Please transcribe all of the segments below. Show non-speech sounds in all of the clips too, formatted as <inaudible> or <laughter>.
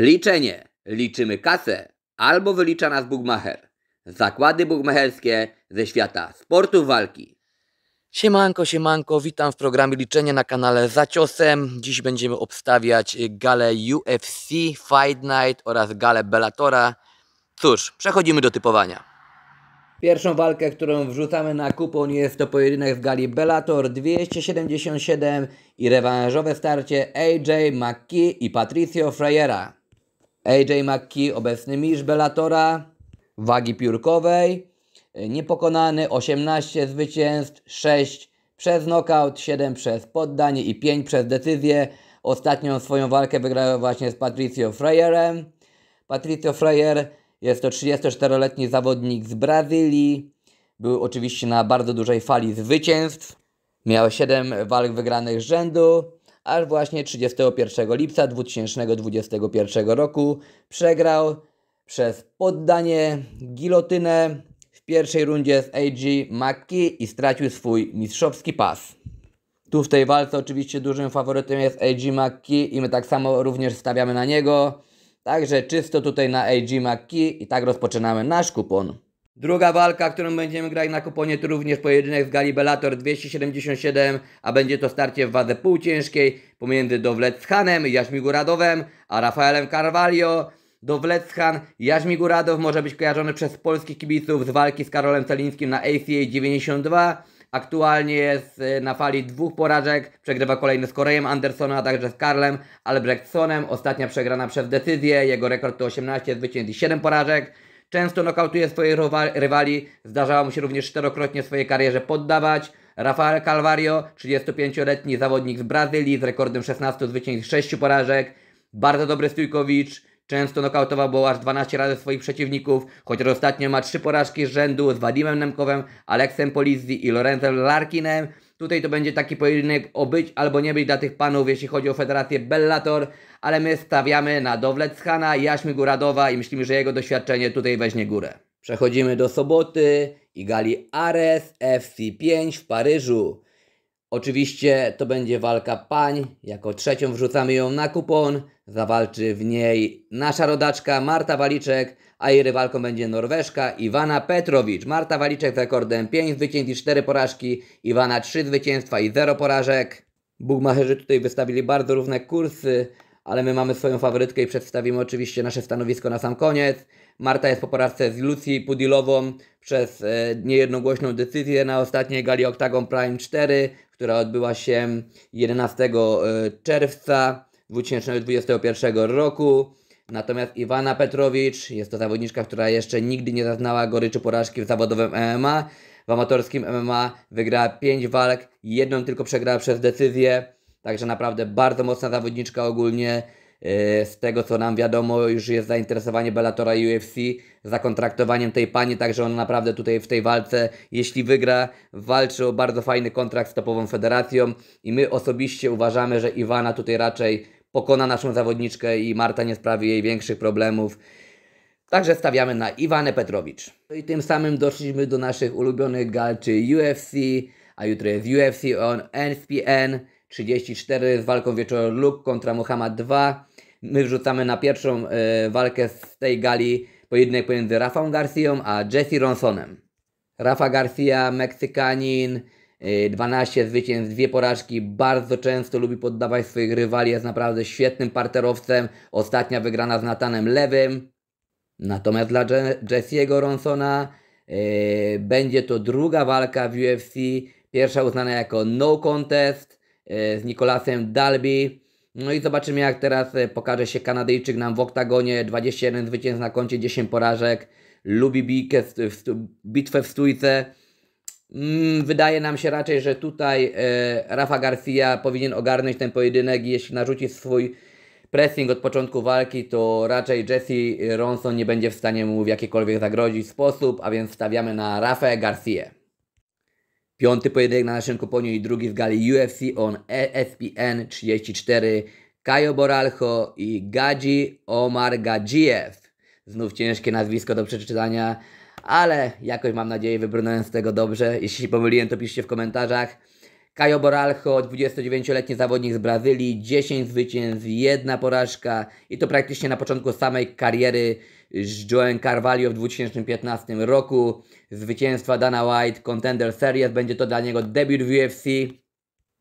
Liczenie. Liczymy kasę. Albo wylicza nas bugmacher. Zakłady bugmacherskie ze świata sportu walki. Siemanko, siemanko, witam w programie Liczenie na kanale zaciosem. Dziś będziemy obstawiać galę UFC, Fight Night oraz galę Bellatora. Cóż, przechodzimy do typowania. Pierwszą walkę, którą wrzucamy na kupon jest to pojedynek w gali Bellator 277 i rewanżowe starcie AJ McKee i Patricio Frejera. AJ McKee, obecny mistrz Bellatora, wagi piórkowej, niepokonany, 18 zwycięstw, 6 przez knockout, 7 przez poddanie i 5 przez decyzję. Ostatnią swoją walkę wygrał właśnie z Patricio Freyerem. Patricio Freyer jest to 34-letni zawodnik z Brazylii. Był oczywiście na bardzo dużej fali zwycięstw. Miał 7 walk wygranych z rzędu aż właśnie 31 lipca 2021 roku przegrał przez poddanie gilotynę w pierwszej rundzie z AG McKee i stracił swój mistrzowski pas. Tu w tej walce oczywiście dużym faworytem jest AG McKee i my tak samo również stawiamy na niego. Także czysto tutaj na AG McKee i tak rozpoczynamy nasz kupon. Druga walka, którą będziemy grać na kuponie, to również pojedynek z Galibelator 277, a będzie to starcie w wadze półciężkiej pomiędzy Dowlecchanem, Jaśmiguradowem, a Rafaelem Carvalho. Dowlechan, Jaśmiguradow może być kojarzony przez polskich kibiców z walki z Karolem Celińskim na ACA 92. Aktualnie jest e, na fali dwóch porażek, przegrywa kolejny z Korejem Andersona, a także z Karlem Albrechtsonem. Ostatnia przegrana przez decyzję, jego rekord to 18 zwycięstw i 7 porażek. Często nokautuje swoich rywali, zdarzało mu się również czterokrotnie w swojej karierze poddawać. Rafael Calvario, 35-letni zawodnik z Brazylii z rekordem 16 zwycięstw, 6 porażek. Bardzo dobry stójkowicz, często nokautował było aż 12 razy swoich przeciwników, chociaż ostatnio ma 3 porażki z rzędu z Wadimem Nemkowem, Aleksem Polizzi i Lorenzem Larkinem. Tutaj to będzie taki pojedynek o być albo nie być dla tych panów, jeśli chodzi o Federację Bellator, ale my stawiamy na Dowleckana, Jaśmigu Guradowa i myślimy, że jego doświadczenie tutaj weźmie górę. Przechodzimy do soboty i gali Ares FC5 w Paryżu. Oczywiście to będzie walka pań, jako trzecią wrzucamy ją na kupon. Zawalczy w niej nasza rodaczka Marta Waliczek, a jej rywalką będzie Norweszka Iwana Petrowicz. Marta Waliczek z rekordem 5 zwycięstw i 4 porażki, Iwana 3 zwycięstwa i 0 porażek. Bugmacherzy tutaj wystawili bardzo równe kursy, ale my mamy swoją faworytkę i przedstawimy oczywiście nasze stanowisko na sam koniec. Marta jest po porażce z Lucy Pudilową przez e, niejednogłośną decyzję na ostatniej gali Octagon Prime 4, która odbyła się 11 e, czerwca. 2021 roku. Natomiast Iwana Petrowicz jest to zawodniczka, która jeszcze nigdy nie zaznała goryczy porażki w zawodowym MMA. W amatorskim MMA wygrała 5 walk, jedną tylko przegrała przez decyzję. Także naprawdę bardzo mocna zawodniczka ogólnie. Yy, z tego co nam wiadomo, już jest zainteresowanie Bellatora UFC zakontraktowaniem tej pani, także ona naprawdę tutaj w tej walce, jeśli wygra, walczy o bardzo fajny kontrakt z topową federacją i my osobiście uważamy, że Iwana tutaj raczej pokona naszą zawodniczkę i Marta nie sprawi jej większych problemów. Także stawiamy na Iwanę Petrowicz. No I tym samym doszliśmy do naszych ulubionych galczy UFC, a jutro jest UFC on NFPN 34 z walką wieczorem Luke kontra Muhammad 2. My wrzucamy na pierwszą y, walkę z tej gali pojedynek pomiędzy Rafałem Garcją a Jesse Ronsonem. Rafa Garcia, Meksykanin, 12 y, zwycięstw, dwie porażki, bardzo często lubi poddawać swoich rywali, jest naprawdę świetnym parterowcem. Ostatnia wygrana z Natanem Lewym. Natomiast dla Jesse'ego Ronsona yy, będzie to druga walka w UFC. Pierwsza uznana jako no contest yy, z Nikolasem Dalby. No i zobaczymy jak teraz y, pokaże się Kanadyjczyk nam w oktagonie. 21 zwycięstw na koncie, 10 porażek. Lubi bitwę w stójce. Mm, wydaje nam się raczej, że tutaj e, Rafa Garcia powinien ogarnąć ten pojedynek i jeśli narzuci swój pressing od początku walki, to raczej Jesse Ronson nie będzie w stanie mu w jakikolwiek zagrozić sposób, a więc stawiamy na Rafę Garcia. Piąty pojedynek na naszym kuponie i drugi w gali UFC on ESPN 34 Kajo Boralho i Gadzi Omar Gadziev. Znów ciężkie nazwisko do przeczytania ale jakoś mam nadzieję wybrnąłem z tego dobrze. Jeśli się pomyliłem, to piszcie w komentarzach. Caio Boralho, 29-letni zawodnik z Brazylii, 10 zwycięstw, jedna porażka i to praktycznie na początku samej kariery z Joen Carvalho w 2015 roku. Zwycięstwa Dana White, Contender Series, będzie to dla niego debiut w UFC.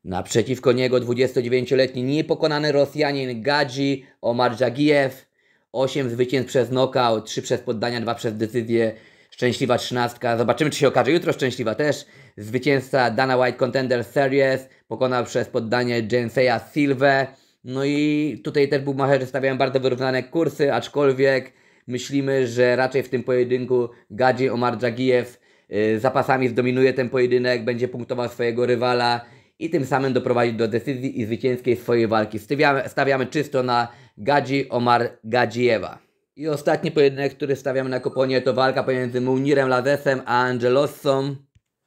Naprzeciwko niego 29-letni niepokonany Rosjanin Gadzi Omar Jagiew, 8 zwycięstw przez knockout, 3 przez poddania, 2 przez decyzję Szczęśliwa trzynastka. Zobaczymy, czy się okaże. Jutro szczęśliwa też. Zwycięzca Dana White Contender Series pokonał przez poddanie Jenseya Silve. No i tutaj też bukmacherzy stawiają bardzo wyrównane kursy, aczkolwiek myślimy, że raczej w tym pojedynku Gadzi Omar Dżagijew y, zapasami zdominuje ten pojedynek, będzie punktował swojego rywala i tym samym doprowadzi do decyzji i zwycięskiej swojej walki. Stawiamy, stawiamy czysto na Gadzi Omar Gadzijewa. I ostatni pojedynek, który stawiam na koponie, to walka pomiędzy Mounirem Lazesem a Angelossą.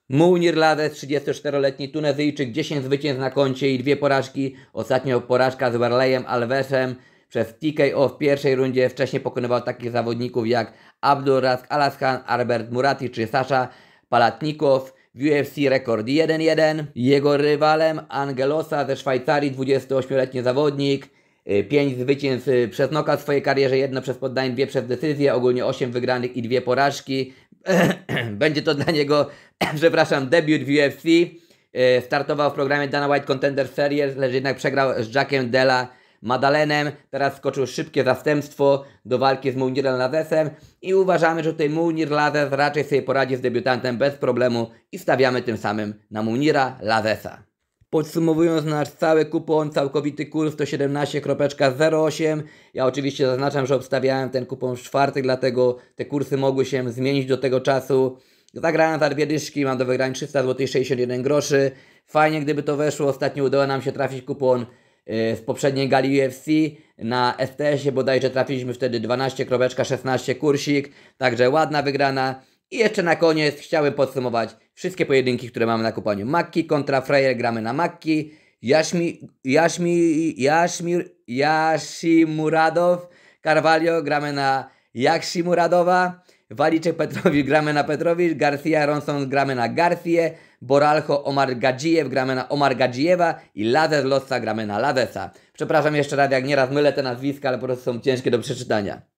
Munir Lazes, 34-letni Tunezyjczyk, 10 zwycięstw na koncie i dwie porażki. Ostatnio porażka z Werlejem Alvesem przez TKO w pierwszej rundzie. Wcześniej pokonywał takich zawodników jak Abdul Rask Alaskan, Albert Murati czy Sasza Palatnikow. W UFC rekord 1-1. Jego rywalem Angelosa ze Szwajcarii, 28-letni zawodnik. 5 y, zwycięstw y, przez noka w swojej karierze, jedno przez poddanie, dwie przez decyzję, ogólnie 8 wygranych i dwie porażki. <clears throat> Będzie to dla niego, <clears throat> przepraszam, debiut w UFC. Y, startował w programie Dana White Contender Series, lecz jednak przegrał z Jackiem Della Madalenem. Teraz skoczył szybkie zastępstwo do walki z Mounirem Lazesem i uważamy, że tutaj Mounir Lazes raczej sobie poradzi z debiutantem bez problemu i stawiamy tym samym na Mounira Lazesa. Podsumowując nasz cały kupon, całkowity kurs to 17.08. Ja oczywiście zaznaczam, że obstawiałem ten kupon w czwartek, dlatego te kursy mogły się zmienić do tego czasu. Zagrałem za dwie dyszki, mam do wygrania 300 zł 61 groszy. Fajnie gdyby to weszło, ostatnio udało nam się trafić kupon e, w poprzedniej gali UFC na STS-ie bodajże trafiliśmy wtedy 12.16 kursik, także ładna wygrana. I jeszcze na koniec chciałem podsumować Wszystkie pojedynki, które mamy na kupaniu. Maki kontra Freyer gramy na Maki. Jaśmi, Jaśmi, Jaśmir, Jasimuradow, Carvalho gramy na Jaksimuradowa, Waliczek Petrowicz gramy na Petrowicz, Garcia Ronson gramy na Garcję, Boralho Omar Gadzijew gramy na Omar Gadzijewa i Lazes Lossa gramy na Lazesa. Przepraszam jeszcze raz, jak nieraz mylę te nazwiska, ale po prostu są ciężkie do przeczytania.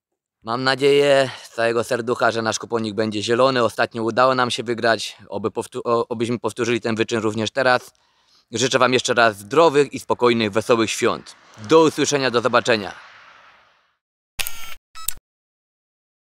Mam nadzieję z całego serducha, że nasz kuponik będzie zielony. Ostatnio udało nam się wygrać, oby obyśmy powtórzyli ten wyczyn również teraz. Życzę Wam jeszcze raz zdrowych i spokojnych, wesołych świąt. Do usłyszenia, do zobaczenia.